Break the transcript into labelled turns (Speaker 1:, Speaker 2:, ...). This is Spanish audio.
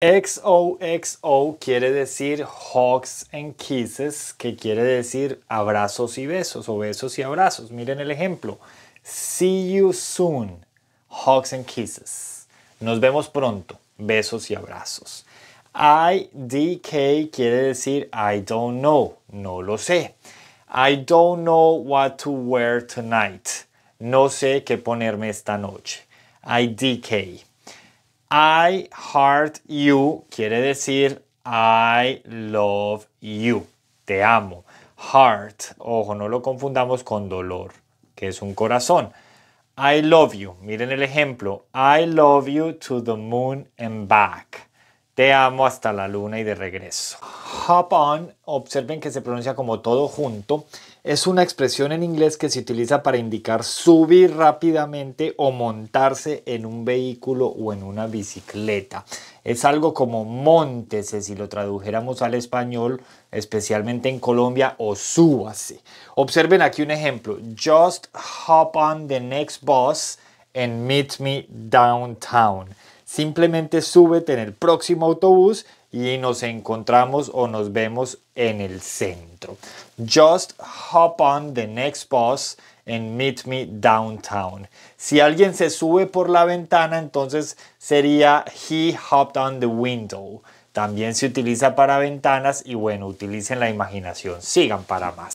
Speaker 1: XOXO quiere decir hugs and kisses, que quiere decir abrazos y besos o besos y abrazos. Miren el ejemplo. See you soon. Hugs and kisses. Nos vemos pronto. Besos y abrazos. IDK quiere decir I don't know. No lo sé. I don't know what to wear tonight. No sé qué ponerme esta noche. IDK. I heart you quiere decir I love you. Te amo. Heart, ojo, no lo confundamos con dolor, que es un corazón. I love you. Miren el ejemplo. I love you to the moon and back. Te amo hasta la luna y de regreso. Hop on, observen que se pronuncia como todo junto, es una expresión en inglés que se utiliza para indicar subir rápidamente o montarse en un vehículo o en una bicicleta. Es algo como montese si lo tradujéramos al español, especialmente en Colombia, o súbase. Observen aquí un ejemplo. Just hop on the next bus and meet me downtown. Simplemente súbete en el próximo autobús y nos encontramos o nos vemos en el centro. Just hop on the next bus and meet me downtown. Si alguien se sube por la ventana, entonces sería he hopped on the window. También se utiliza para ventanas y bueno, utilicen la imaginación. Sigan para más.